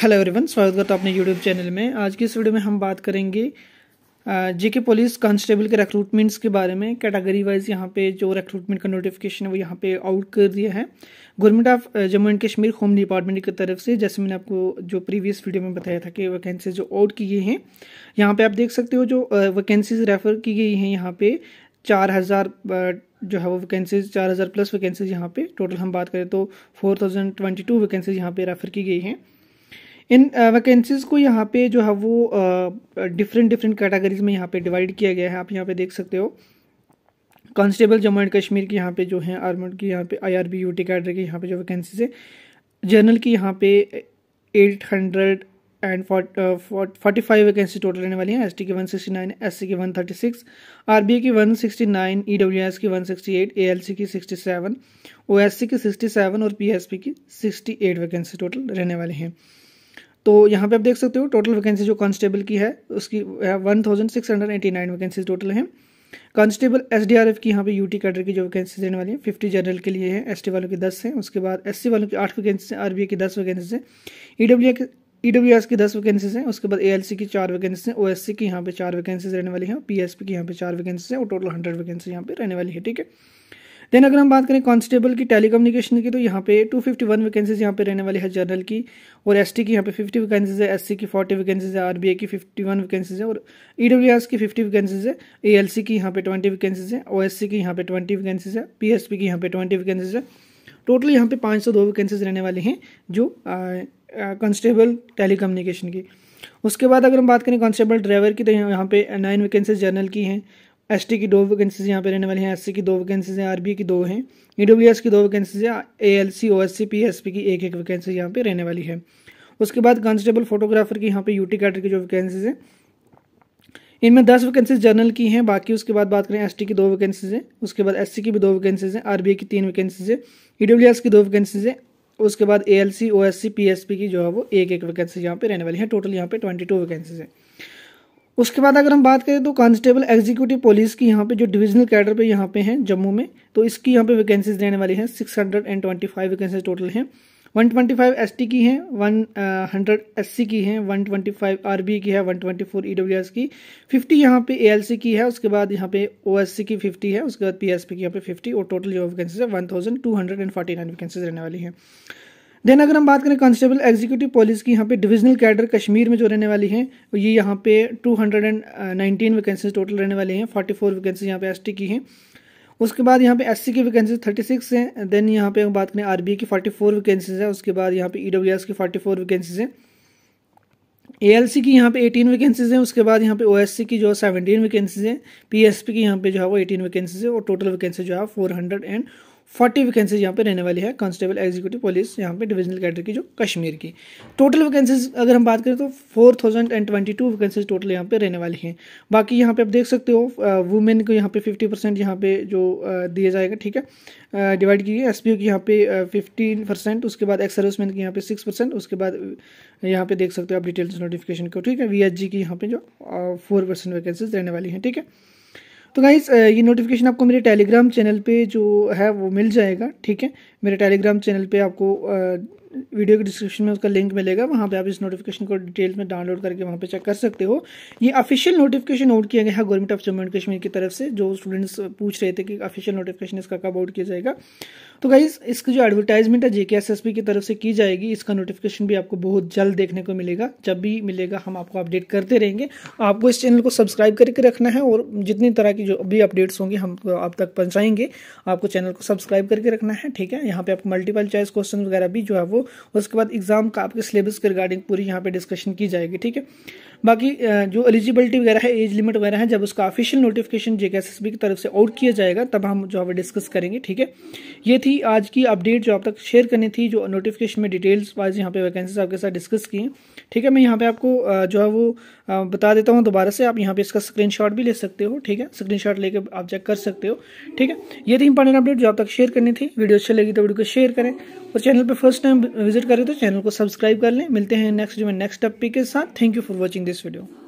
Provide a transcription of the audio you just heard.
hello everyone स्वागत करता हूँ अपने यूट्यूब चैनल में आज की इस वीडियो में हम बात करेंगे जीके पुलिस कांस्टेबल के रिक्रूटमेंट्स के बारे में कैटेगरी वाइज यहाँ पे जो रिक्रूटमेंट का नोटिफिकेशन है वो यहाँ पे आउट कर दिया है government of Jammu and Kashmir home department की तरफ से जैसे मैंने आपको जो प्रीवियस वीडियो में बताया था कि वैकेंसी जो आउट की गई हैं यहाँ पर आप देख सकते हो जो वैकेंसीज रेफर की गई हैं यहाँ पे चार हज़ार जो है वो वैकेंसीज चार हज़ार प्लस वैकेंसीज यहाँ पर टोटल हम बात करें तो four thousand twenty two vacancies यहाँ पर रेफ़र की गई हैं इन वैकेंसीज़ को यहाँ पे जो है वो डिफरेंट डिफरेंट कैटेगरीज में यहाँ पे डिवाइड किया गया है आप यहाँ पे देख सकते हो कांस्टेबल जम्मू एंड कश्मीर की यहाँ पे जो है आर्मड की यहाँ पे I R B U T cadre की यहाँ पे जो वैकेंसीज है जनरल की यहाँ पे eight hundred and forty five vacancy total रहने वाली हैं एस टी की one sixty nine S C की one thirty six R B A की one sixty nine E W S की one sixty eight A L C की sixty seven O S C की sixty seven और P S P की sixty eight vacancy total रहने वाले हैं तो यहाँ पे आप देख सकते हो टोटल वैकेंसी जो कांस्टेबल की है उसकी one thousand six hundred eighty nine vacancies total हैं constable S D R F की यहाँ पे यूटी कैडर की जो वैकेंसीज रहने वाली हैं फिफ्टी जनरल के लिए है एस टी वालों की दस हैं उसके बाद एस सी वालों की आठ वैकेंसी हैं आर बी ए की दस वैकेंसीज हैं E W E W S की दस वैकेंसीज हैं उसके बाद ए एल सी की चार वैकेंसी हैं ओ एस सी की यहाँ पर चार वैकेंसीज रहने वाली हैं पी एस पी की यहाँ पर चार वैकेंसी हैं और टोटल हंड्रेड वैकेंसी यहाँ पर रहने वाली है ठीक है देन अगर हम बात करें कांस्टेबल की टेलीकम्युनिकेशन की तो यहाँ पे 251 फिफ्टी वन वैकेंसीज यहाँ पे रहने वाली है जनरल की और एसटी की यहाँ पे 50 वैकेंसीज है एससी की 40 वैकेंसीज है आरबीए की 51 वैकेंसीज है और ईडब्ल्यूएस e की 50 वैकेंसीज है एएलसी की यहाँ पे 20 वैकेंसीज है ओ की यहाँ पे 20 वैकेंसीज है पी की यहाँ पे ट्वेंटी वैकेंसीज है टोटल यहाँ पे दो वैकेंसीज रहने वाली हैं जो कॉन्स्टेबल टेलीकम्युनिकेशन की उसके बाद अगर हम बात करें कॉन्स्टेबल ड्राइवर की तो यहाँ पे नाइन वैकेंसीज जनरल की हैं एस की दो वैकेंसीज यहाँ पे रहने वाली हैं एस की दो वैकेंसीज हैं आर की दो हैं ई e की दो वैकेंसीज हैं A L C O S C P S P की एक एक वैकेंसी यहाँ पे रहने वाली है उसके बाद कांस्टेबल फोटोग्राफर की यहाँ पे यूटी कैडर की जो वैकेंसीज हैं इनमें दस वैकेंसीज जनरल की हैं बाकी उसके बाद बात करें एस की दो वैकेंसीज हैं उसके बाद एस की भी दो वैकेंसीज हैं आर की तीन वैकेंसीज हैं ई e की दो वैकेंसीज हैं उसके बाद A L C O S C P S P की जो है वो एक एक वैकेंसी यहाँ पे रहने वाली है टोटल यहाँ पे ट्वेंटी टू वैकेंसीज हैं उसके बाद अगर हम बात करें तो कांस्टेबल एग्जीक्यूटिव पुलिस की यहाँ पे जो डिविजनल कैडर पे यहाँ पे हैं जम्मू में तो इसकी यहाँ पे वैकेंसीज रहने वाली हैं six hundred and twenty five vacancies total हैं one twenty five S T की हैं वन हंड्रेड एस सी की हैं one twenty five R B की है one twenty four E W S की फिफ्टी यहाँ पे ए एल सी की है उसके बाद यहाँ पे ओ एस सी की फिफ्टी है उसके बाद पी एस पी की यहाँ पे फिफ्टी और टोटल जो वैकेंसीज है one thousand two hundred and forty nine vacancies रहने वाली हैं देन अगर हम बात करें कांस्टेबल एग्जीक्यूटिव पुलिस की यहाँ पे डिविजनल कैडर कश्मीर में जो रहने वाली हैं ये यहाँ पे 219 वैकेंसीज टोटल रहने वाली हैं 44 वैकेंसी यहाँ पे एसटी की हैं उसके बाद यहाँ पे एससी की वैकेंसी 36 हैं देन यहाँ पे हम बात करें आरबीए की 44 फोर वैकेंसीज है उसके बाद यहाँ पे ई की 44 वैकेंसीज हैं एएलसी की यहाँ पे एटीन वैकेंसीज हैं उसके बाद यहाँ पे ओ e की जो है 17 वैकेंसीज हैं पी की यहाँ पे जो है वो एटीन वैकेंसीज है और टोटल वैकेंसी जो है फोर फोर्टी वैकेंसीज यहाँ पे रहने वाली है कांस्टेबल एग्जीक्यूटिव पुलिस यहाँ पे डिविजनल कैडर की जो कश्मीर की टोटल वैकेंसीज अगर हम बात करें तो four thousand and twenty two vacancies total यहाँ पे रहने वाली हैं बाकी यहाँ पे आप देख सकते हो वुमेन को यहाँ पे फिफ्टी परसेंट यहाँ पे जो दिया जाएगा ठीक है डिवाइड गई एस पी ओ की यहाँ पे फिफ्टीन परसेंट उसके बाद एक्स सर्विसमैन की यहाँ पे सिक्स परसेंट उसके बाद यहाँ पे देख सकते हो आप डिटेल्स नोटिफिकेशन को ठीक है वी एच जी की यहाँ पे जो फोर परसेंट वैकेंसीज रहने वाली हैं ठीक है तो गाइज ये नोटिफिकेशन आपको मेरे टेलीग्राम चैनल पे जो है वो मिल जाएगा ठीक है मेरे टेलीग्राम चैनल पे आपको वीडियो के डिस्क्रिप्शन में उसका लिंक मिलेगा वहाँ पे आप इस नोटिफिकेशन को डिटेल में डाउनलोड करके वहाँ पे चेक कर सकते हो ये ऑफिशियल नोटिफिकेशन आउट किया गया है government of Jammu and Kashmir की तरफ से जो स्टूडेंट्स पूछ रहे थे कि ऑफिशियल नोटिफिकेशन इसका कब आउट किया जाएगा तो गाइज इसकी जो एडवर्टाइजमेंट है जेके की तरफ से की जाएगी इसका नोटिफिकेशन भी आपको बहुत जल्द देखने को मिलेगा जब भी मिलेगा हम आपको अपडेट करते रहेंगे आपको इस चैनल को सब्सक्राइब करके रखना है और जितनी तरह की जो भी अपडेट्स होंगे हम तो आप तक पहुँचाएंगे आपको चैनल को सब्सक्राइब करके रखना है ठीक है यहाँ पे आपको मल्टीपल चॉइस क्वेश्चन वगैरह भी जो है वो उसके बाद एग्जाम का आपके सिलेबस के रिगार्डिंग पूरी यहाँ पे डिस्कशन की जाएगी ठीक है बाकी जो एलिजिबिलिटी वगैरह है एज लिमिट वगैरह है जब उसका ऑफिशियल नोटिफिकेशन जेकेएसएसबी की तरफ से आउट किया जाएगा तब हम जो है डिस्कस करेंगे ठीक है ये थी आज की अपडेट जो आप तक शेयर करनी थी जो नोटिफिकेशन में डिटेल्स वाइज यहाँ पे वैकेंसीज आपके साथ डिस्कस की ठीक है मैं यहाँ पे आपको जो है वो बता देता हूँ दोबारा से आप यहाँ पे इसका स्क्रीन भी ले सकते हो ठीक है स्क्रीन शॉट आप चेक कर सकते हो ठीक है ये थी इंपॉर्टेंट अपडेट जो आप तक शेयर करनी थी वीडियो अच्छी लगी तो वीडियो को शेयर करें और चैनल पर फर्स्ट टाइम विजिट करें तो चैनल को सब्सक्राइब कर लें मिलते हैं नेक्स्ट जो नेक्स्ट टॉपिक के साथ thank you for watching this video